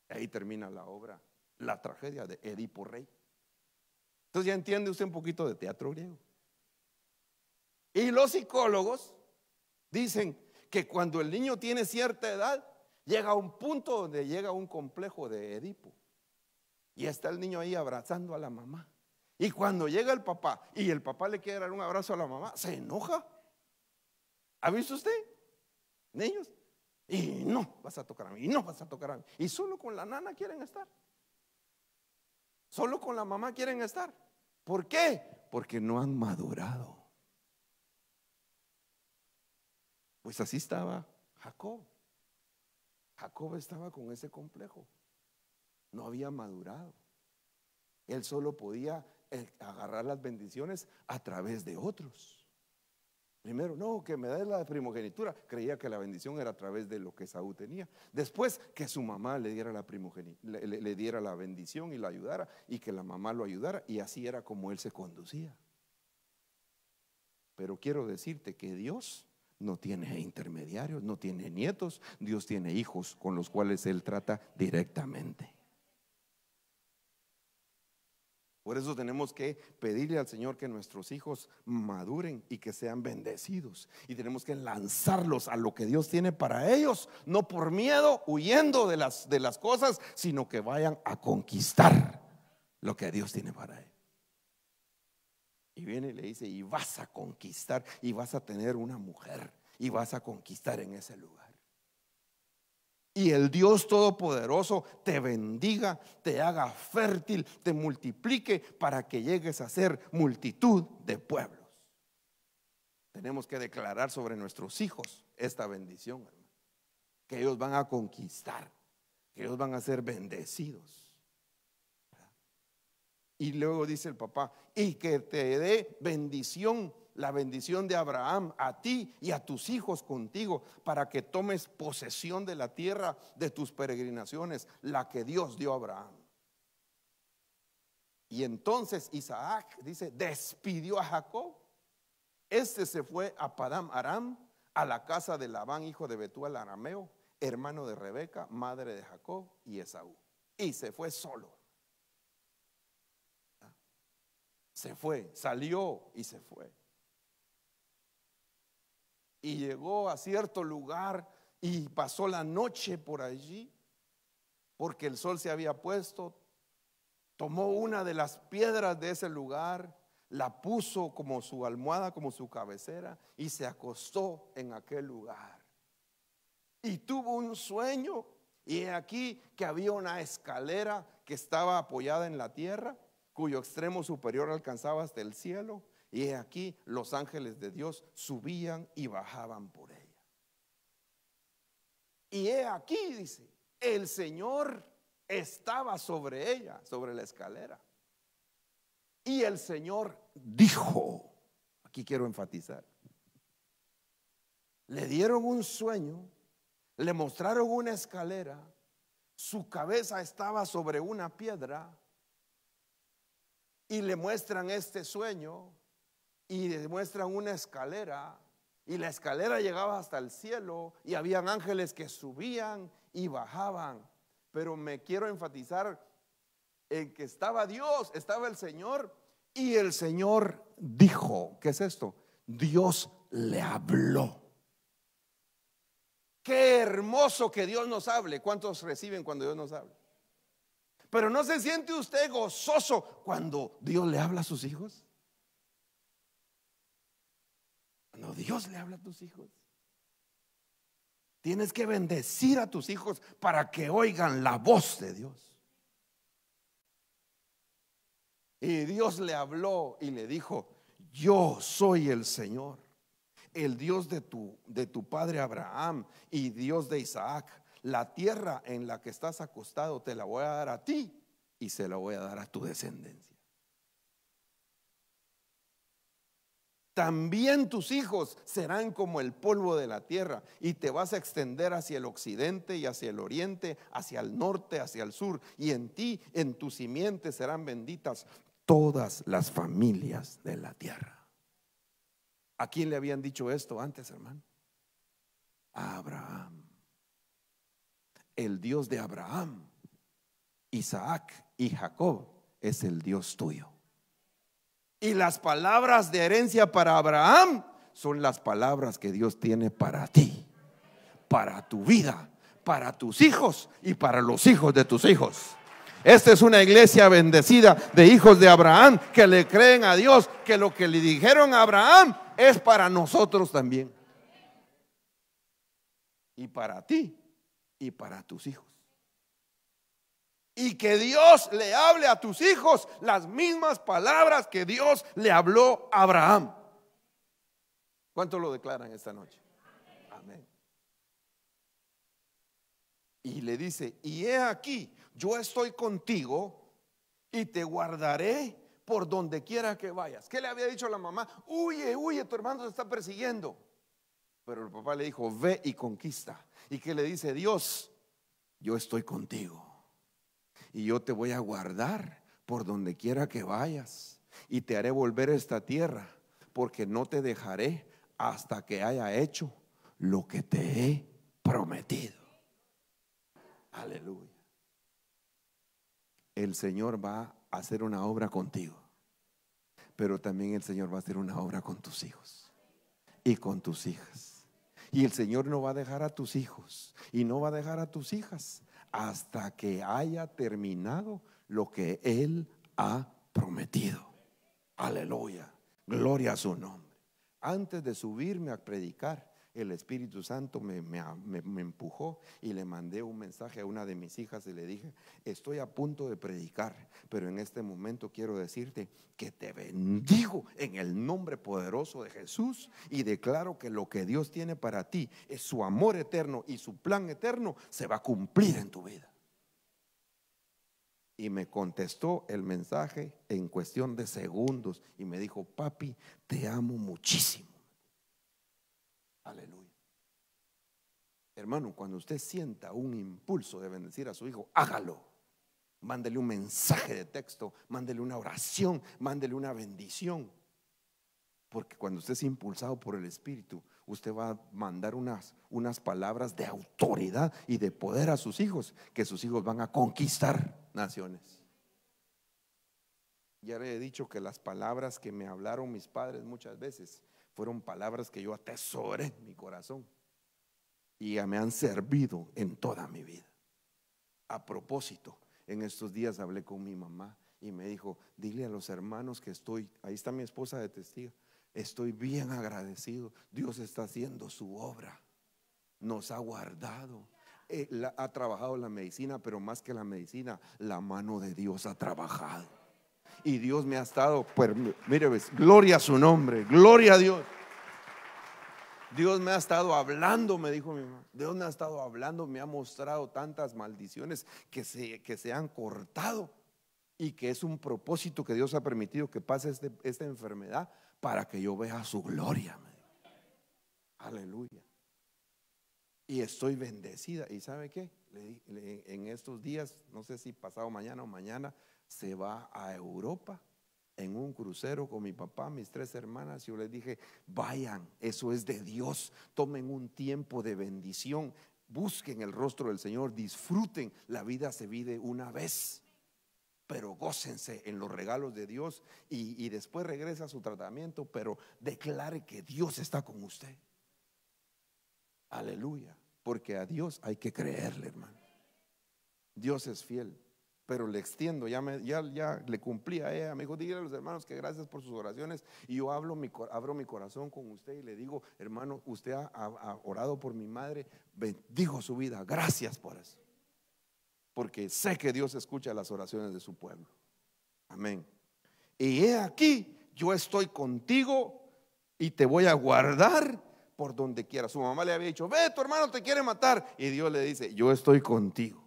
Ahí termina la obra, la tragedia de Edipo Rey. Entonces ya entiende usted un poquito de teatro griego. Y los psicólogos dicen que cuando el niño tiene cierta edad, Llega a un punto donde llega un complejo de Edipo. Y está el niño ahí abrazando a la mamá. Y cuando llega el papá y el papá le quiere dar un abrazo a la mamá, se enoja. ¿Ha visto usted? Niños. Y no vas a tocar a mí, y no vas a tocar a mí. Y solo con la nana quieren estar. Solo con la mamá quieren estar. ¿Por qué? Porque no han madurado. Pues así estaba Jacob. Jacob estaba con ese complejo. No había madurado. Él solo podía eh, agarrar las bendiciones a través de otros. Primero, no, que me dé la primogenitura. Creía que la bendición era a través de lo que Saúl tenía. Después, que su mamá le diera la le diera la bendición y la ayudara, y que la mamá lo ayudara, y así era como él se conducía. Pero quiero decirte que Dios no tiene intermediarios, no tiene nietos, Dios tiene hijos con los cuales Él trata directamente. Por eso tenemos que pedirle al Señor que nuestros hijos maduren y que sean bendecidos. Y tenemos que lanzarlos a lo que Dios tiene para ellos, no por miedo, huyendo de las, de las cosas, sino que vayan a conquistar lo que Dios tiene para ellos. Y viene y le dice, y vas a conquistar, y vas a tener una mujer, y vas a conquistar en ese lugar. Y el Dios Todopoderoso te bendiga, te haga fértil, te multiplique para que llegues a ser multitud de pueblos. Tenemos que declarar sobre nuestros hijos esta bendición, hermano. Que ellos van a conquistar, que ellos van a ser bendecidos. Y luego dice el papá, y que te dé bendición, la bendición de Abraham, a ti y a tus hijos contigo, para que tomes posesión de la tierra de tus peregrinaciones, la que Dios dio a Abraham. Y entonces Isaac, dice, despidió a Jacob. Este se fue a Padam Aram, a la casa de Labán, hijo de Betuel arameo, hermano de Rebeca, madre de Jacob y Esaú. Y se fue solo. Se fue, salió y se fue. Y llegó a cierto lugar y pasó la noche por allí, porque el sol se había puesto. Tomó una de las piedras de ese lugar, la puso como su almohada, como su cabecera, y se acostó en aquel lugar. Y tuvo un sueño, y aquí que había una escalera que estaba apoyada en la tierra, cuyo extremo superior alcanzaba hasta el cielo, y aquí los ángeles de Dios subían y bajaban por ella. Y he aquí, dice, el Señor estaba sobre ella, sobre la escalera. Y el Señor dijo, aquí quiero enfatizar, le dieron un sueño, le mostraron una escalera, su cabeza estaba sobre una piedra y le muestran este sueño y le muestran una escalera y la escalera llegaba hasta el cielo y habían ángeles que subían y bajaban. Pero me quiero enfatizar en que estaba Dios, estaba el Señor y el Señor dijo, ¿qué es esto? Dios le habló. Qué hermoso que Dios nos hable. ¿Cuántos reciben cuando Dios nos habla? Pero ¿no se siente usted gozoso cuando Dios le habla a sus hijos? Cuando Dios le habla a tus hijos. Tienes que bendecir a tus hijos para que oigan la voz de Dios. Y Dios le habló y le dijo, yo soy el Señor, el Dios de tu, de tu padre Abraham y Dios de Isaac la tierra en la que estás acostado te la voy a dar a ti y se la voy a dar a tu descendencia. También tus hijos serán como el polvo de la tierra y te vas a extender hacia el occidente y hacia el oriente, hacia el norte, hacia el sur. Y en ti, en tu simiente serán benditas todas las familias de la tierra. ¿A quién le habían dicho esto antes, hermano? A Abraham el Dios de Abraham, Isaac y Jacob es el Dios tuyo. Y las palabras de herencia para Abraham son las palabras que Dios tiene para ti, para tu vida, para tus hijos y para los hijos de tus hijos. Esta es una iglesia bendecida de hijos de Abraham que le creen a Dios, que lo que le dijeron a Abraham es para nosotros también. Y para ti y para tus hijos. Y que Dios le hable a tus hijos las mismas palabras que Dios le habló a Abraham. ¿Cuánto lo declaran esta noche? Amén. Y le dice, y he aquí, yo estoy contigo y te guardaré por donde quiera que vayas. ¿Qué le había dicho la mamá? Huye, huye, tu hermano se está persiguiendo. Pero el papá le dijo, ve y conquista y que le dice, Dios, yo estoy contigo y yo te voy a guardar por donde quiera que vayas y te haré volver a esta tierra porque no te dejaré hasta que haya hecho lo que te he prometido. Aleluya. El Señor va a hacer una obra contigo, pero también el Señor va a hacer una obra con tus hijos y con tus hijas. Y el Señor no va a dejar a tus hijos y no va a dejar a tus hijas hasta que haya terminado lo que Él ha prometido. Aleluya. Gloria a su nombre. Antes de subirme a predicar, el Espíritu Santo me, empujó y le mandé un mensaje a una de mis hijas y le dije, estoy a punto de predicar, pero en este momento quiero decirte que te bendigo en el nombre poderoso de Jesús y declaro que lo que Dios tiene para ti es su amor eterno y su plan eterno se va a cumplir en tu vida. Y me contestó el mensaje en cuestión de segundos y me dijo, papi, te amo muchísimo. Aleluya. Hermano, cuando usted sienta un impulso de bendecir a su hijo, hágalo. Mándele un mensaje de texto, mándele una oración, mándele una bendición. Porque cuando usted es impulsado por el Espíritu, usted va a mandar unas, unas palabras de autoridad y de poder a sus hijos, que sus hijos van a conquistar naciones. Ya le he dicho que las palabras que me hablaron mis padres muchas veces fueron palabras que yo atesoré en mi corazón y me han servido en toda mi vida. A propósito, en estos días hablé con mi mamá y me dijo, dile a los hermanos que estoy, ahí está mi esposa de testigo, estoy bien agradecido, Dios está haciendo su obra, nos ha guardado. Eh, ha trabajado la medicina, pero más que la medicina, la mano de Dios ha trabajado y Dios me ha estado, mire, gloria a su nombre, gloria a Dios. Dios me ha estado hablando, me dijo mi mamá. Dios me ha estado hablando, me ha mostrado tantas maldiciones que se, que se han cortado y que es un propósito que Dios ha permitido que pase este, esta enfermedad para que yo vea su gloria. Aleluya. Y estoy bendecida. ¿Y sabe qué? en estos días, no sé si pasado mañana o mañana, se va a Europa en un crucero con mi papá, mis tres hermanas, yo les dije, vayan, eso es de Dios, tomen un tiempo de bendición, busquen el rostro del Señor, disfruten, la vida se vive una vez, pero gócense en los regalos de Dios y, y después regresa a su tratamiento, pero declare que Dios está con usted. Aleluya, porque a Dios hay que creerle, hermano. Dios es fiel pero le extiendo, ya, ya, le cumplía. a ella, me dijo, dígale a los hermanos que gracias por sus oraciones, y yo hablo mi, abro mi corazón con usted y le digo, hermano, usted ha, orado por mi madre, bendijo su vida, gracias por eso, porque sé que Dios escucha las oraciones de su pueblo, amén. Y he aquí, yo estoy contigo y te voy a guardar por donde quiera. Su mamá le había dicho, ve, tu hermano te quiere matar, y Dios le dice, yo estoy contigo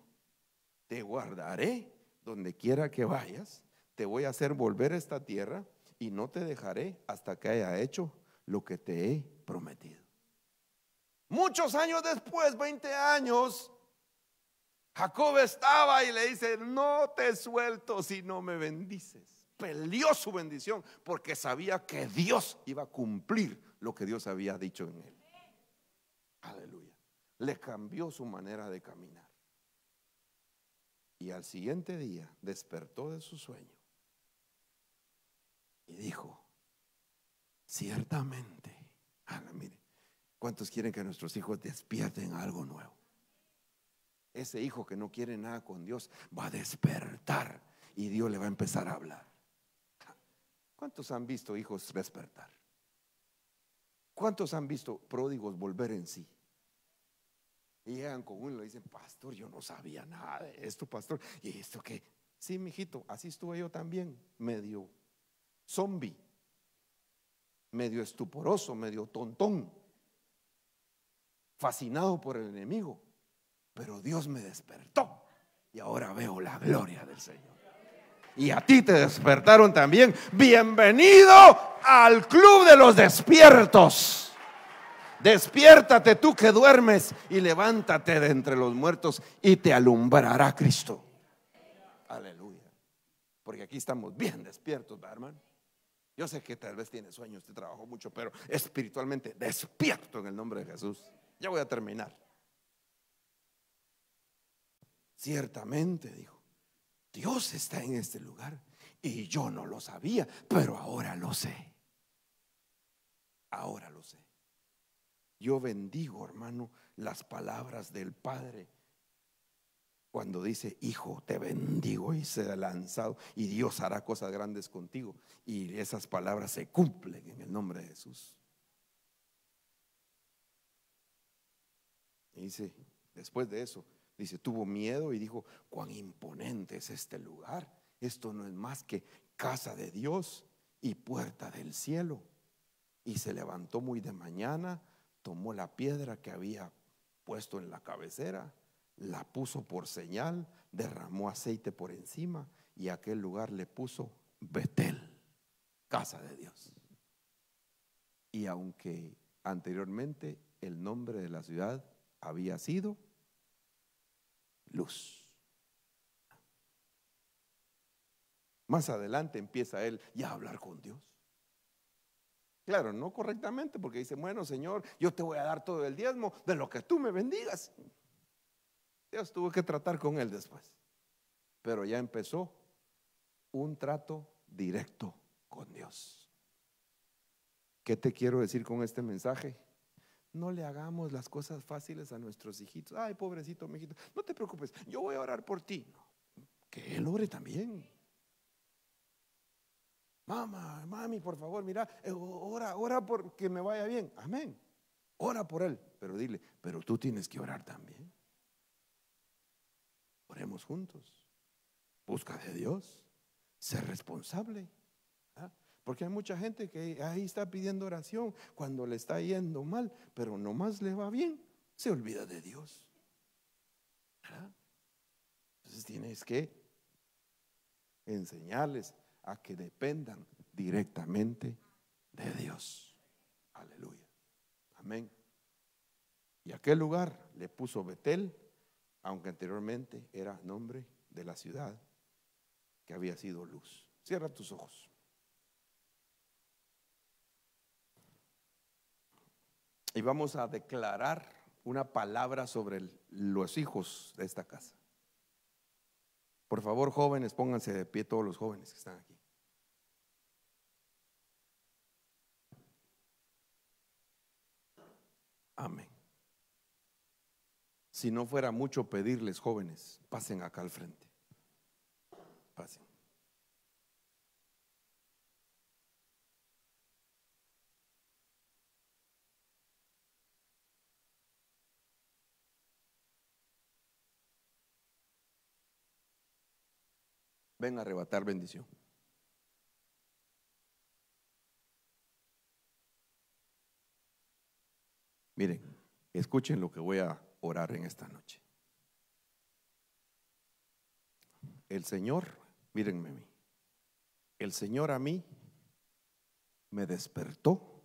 te guardaré donde quiera que vayas, te voy a hacer volver a esta tierra y no te dejaré hasta que haya hecho lo que te he prometido. Muchos años después, 20 años, Jacob estaba y le dice, no te suelto si no me bendices. Peleó su bendición porque sabía que Dios iba a cumplir lo que Dios había dicho en él. Aleluya. Le cambió su manera de caminar. Y al siguiente día despertó de su sueño y dijo, ciertamente, ah, mire, ¿cuántos quieren que nuestros hijos despierten algo nuevo? Ese hijo que no quiere nada con Dios va a despertar y Dios le va a empezar a hablar. ¿Cuántos han visto hijos despertar? ¿Cuántos han visto pródigos volver en sí? Y llegan con uno y le dicen, pastor, yo no sabía nada de esto, pastor. ¿Y esto que Sí, mijito, así estuve yo también, medio zombie, medio estuporoso, medio tontón, fascinado por el enemigo. Pero Dios me despertó y ahora veo la gloria del Señor. Y a ti te despertaron también. Bienvenido al Club de los Despiertos. Despiértate tú que duermes y levántate de entre los muertos y te alumbrará Cristo. Aleluya. Porque aquí estamos bien despiertos, hermano? Yo sé que tal vez tiene sueños, Te trabajó mucho, pero espiritualmente despierto en el nombre de Jesús. Ya voy a terminar. Ciertamente, dijo, Dios está en este lugar y yo no lo sabía, pero ahora lo sé. Ahora lo sé. Yo bendigo, hermano, las palabras del Padre cuando dice, hijo, te bendigo y se ha lanzado y Dios hará cosas grandes contigo. Y esas palabras se cumplen en el nombre de Jesús. dice, después de eso, dice, tuvo miedo y dijo, cuán imponente es este lugar. Esto no es más que casa de Dios y puerta del cielo. Y se levantó muy de mañana tomó la piedra que había puesto en la cabecera, la puso por señal, derramó aceite por encima y aquel lugar le puso Betel, casa de Dios. Y aunque anteriormente el nombre de la ciudad había sido luz. Más adelante empieza él ya a hablar con Dios. Claro, no correctamente, porque dice, bueno, Señor, yo te voy a dar todo el diezmo de lo que tú me bendigas. Dios tuvo que tratar con él después. Pero ya empezó un trato directo con Dios. ¿Qué te quiero decir con este mensaje? No le hagamos las cosas fáciles a nuestros hijitos. Ay, pobrecito, hijito no te preocupes, yo voy a orar por ti. que él ore también. Mamá, mami, por favor, mira, eh, ora, ora porque me vaya bien. Amén. Ora por él. Pero dile, pero tú tienes que orar también. Oremos juntos. Busca de Dios. Ser responsable. ¿ah? Porque hay mucha gente que ahí está pidiendo oración cuando le está yendo mal, pero nomás le va bien. Se olvida de Dios. Entonces tienes que enseñarles, a que dependan directamente de Dios. Aleluya. Amén. Y aquel lugar le puso Betel, aunque anteriormente era nombre de la ciudad que había sido luz. Cierra tus ojos. Y vamos a declarar una palabra sobre los hijos de esta casa. Por favor, jóvenes, pónganse de pie todos los jóvenes que están aquí. Amén. Si no fuera mucho pedirles, jóvenes, pasen acá al frente. Pasen. Ven a arrebatar bendición. Miren, escuchen lo que voy a orar en esta noche. El Señor, mírenme a mí, el Señor a mí me despertó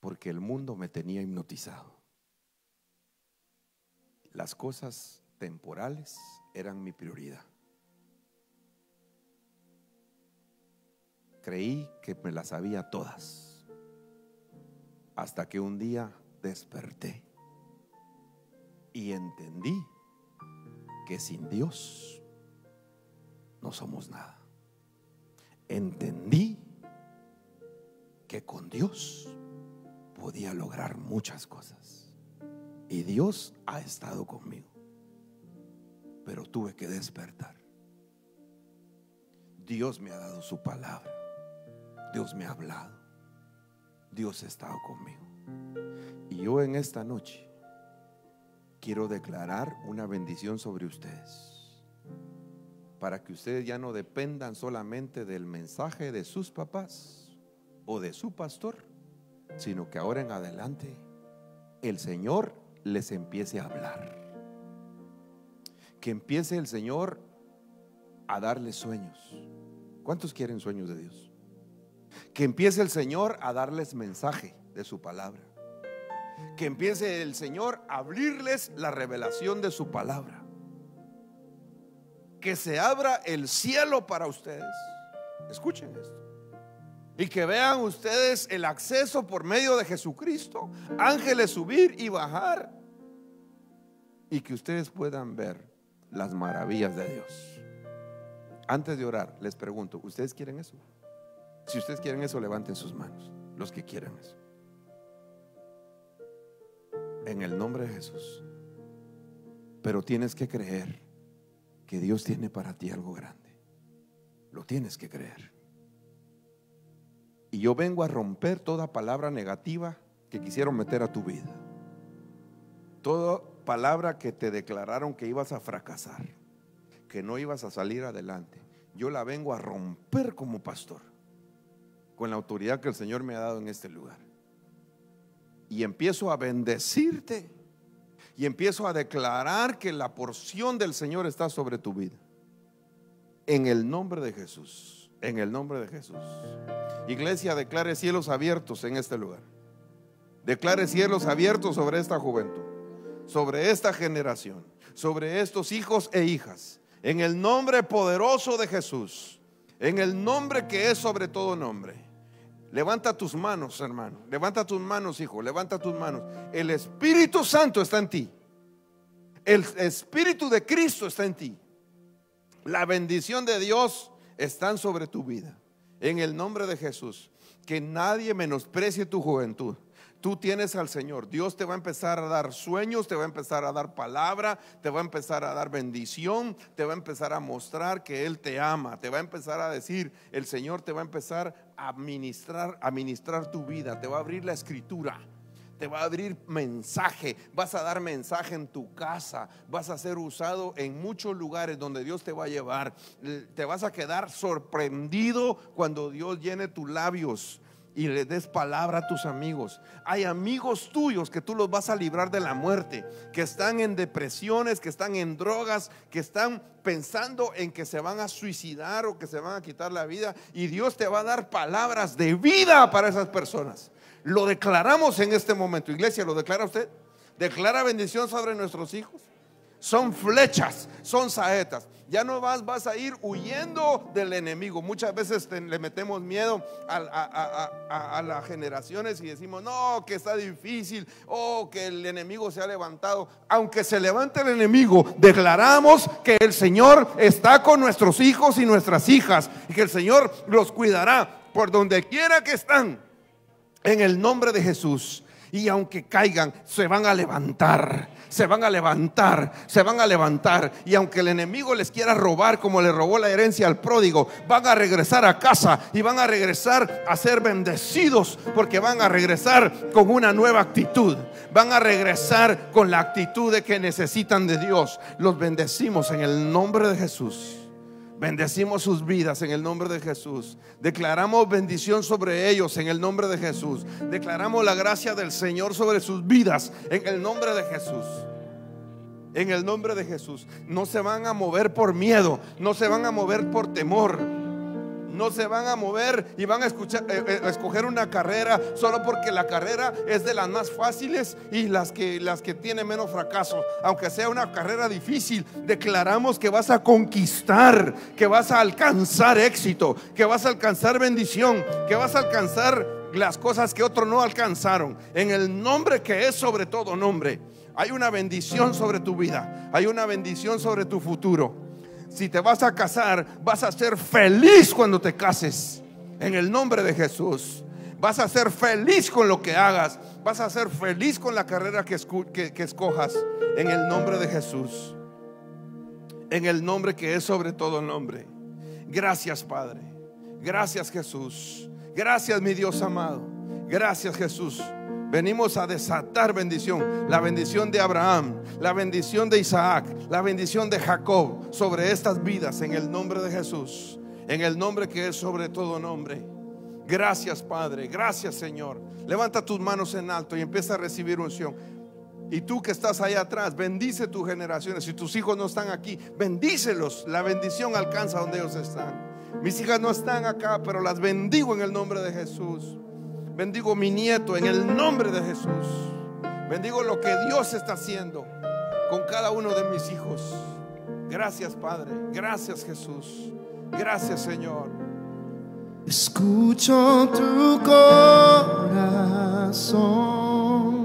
porque el mundo me tenía hipnotizado. Las cosas temporales eran mi prioridad. creí que me las sabía todas. Hasta que un día desperté y entendí que sin Dios no somos nada. Entendí que con Dios podía lograr muchas cosas. Y Dios ha estado conmigo. Pero tuve que despertar. Dios me ha dado su palabra. Dios me ha hablado. Dios ha estado conmigo. Y yo en esta noche quiero declarar una bendición sobre ustedes. Para que ustedes ya no dependan solamente del mensaje de sus papás o de su pastor, sino que ahora en adelante el Señor les empiece a hablar. Que empiece el Señor a darles sueños. ¿Cuántos quieren sueños de Dios? Que empiece el Señor a darles mensaje de su palabra. Que empiece el Señor a abrirles la revelación de su palabra. Que se abra el cielo para ustedes. Escuchen esto. Y que vean ustedes el acceso por medio de Jesucristo. Ángeles subir y bajar. Y que ustedes puedan ver las maravillas de Dios. Antes de orar, les pregunto, ¿ustedes quieren eso? Si ustedes quieren eso, levanten sus manos, los que quieran eso. En el nombre de Jesús. Pero tienes que creer que Dios tiene para ti algo grande. Lo tienes que creer. Y yo vengo a romper toda palabra negativa que quisieron meter a tu vida. Toda palabra que te declararon que ibas a fracasar, que no ibas a salir adelante. Yo la vengo a romper como pastor con la autoridad que el Señor me ha dado en este lugar. Y empiezo a bendecirte y empiezo a declarar que la porción del Señor está sobre tu vida. En el nombre de Jesús, en el nombre de Jesús. Iglesia, declare cielos abiertos en este lugar. Declare cielos abiertos sobre esta juventud, sobre esta generación, sobre estos hijos e hijas. En el nombre poderoso de Jesús, en el nombre que es sobre todo nombre. Levanta tus manos, hermano. Levanta tus manos, hijo. Levanta tus manos. El Espíritu Santo está en ti. El Espíritu de Cristo está en ti. La bendición de Dios está sobre tu vida. En el nombre de Jesús. Que nadie menosprecie tu juventud. Tú tienes al Señor. Dios te va a empezar a dar sueños, te va a empezar a dar palabra, te va a empezar a dar bendición, te va a empezar a mostrar que Él te ama, te va a empezar a decir, el Señor te va a empezar Administrar, administrar tu vida, te va a abrir la escritura te va a abrir mensaje, vas a dar mensaje en tu casa, vas a ser usado en muchos lugares donde Dios te va a llevar, te vas a quedar sorprendido cuando Dios llene tus labios y le des palabra a tus amigos. Hay amigos tuyos que tú los vas a librar de la muerte, que están en depresiones, que están en drogas, que están pensando en que se van a suicidar o que se van a quitar la vida. Y Dios te va a dar palabras de vida para esas personas. Lo declaramos en este momento. Iglesia, ¿lo declara usted? ¿Declara bendición sobre nuestros hijos? Son flechas, son saetas. Ya no vas, vas a ir huyendo del enemigo. Muchas veces le metemos miedo a, las generaciones y decimos, no, que está difícil, o oh, que el enemigo se ha levantado. Aunque se levante el enemigo, declaramos que el Señor está con nuestros hijos y nuestras hijas y que el Señor los cuidará por donde quiera que están. En el nombre de Jesús. Y aunque caigan, se van a levantar se van a levantar, se van a levantar. Y aunque el enemigo les quiera robar como le robó la herencia al pródigo, van a regresar a casa y van a regresar a ser bendecidos porque van a regresar con una nueva actitud. Van a regresar con la actitud de que necesitan de Dios. Los bendecimos en el nombre de Jesús. Bendecimos sus vidas en el nombre de Jesús. Declaramos bendición sobre ellos en el nombre de Jesús. Declaramos la gracia del Señor sobre sus vidas en el nombre de Jesús. En el nombre de Jesús. No se van a mover por miedo. No se van a mover por temor no se van a mover y van a, escuchar, eh, eh, escoger una carrera solo porque la carrera es de las más fáciles y las que, las que tienen menos fracaso. Aunque sea una carrera difícil, declaramos que vas a conquistar, que vas a alcanzar éxito, que vas a alcanzar bendición, que vas a alcanzar las cosas que otros no alcanzaron. En el nombre que es sobre todo nombre. Hay una bendición sobre tu vida. Hay una bendición sobre tu futuro. Si te vas a casar, vas a ser feliz cuando te cases. En el nombre de Jesús. Vas a ser feliz con lo que hagas. Vas a ser feliz con la carrera que, escojas. En el nombre de Jesús. En el nombre que es sobre todo el nombre. Gracias Padre. Gracias Jesús. Gracias mi Dios amado. Gracias Jesús. Venimos a desatar bendición. La bendición de Abraham, la bendición de Isaac, la bendición de Jacob sobre estas vidas en el nombre de Jesús. En el nombre que es sobre todo nombre. Gracias Padre, gracias Señor. Levanta tus manos en alto y empieza a recibir unción. Y tú que estás ahí atrás, bendice tus generaciones. Si tus hijos no están aquí, bendícelos. La bendición alcanza donde ellos están. Mis hijas no están acá, pero las bendigo en el nombre de Jesús. Bendigo mi nieto en el nombre de Jesús. Bendigo lo que Dios está haciendo con cada uno de mis hijos. Gracias Padre, gracias Jesús, gracias Señor. Escucho tu corazón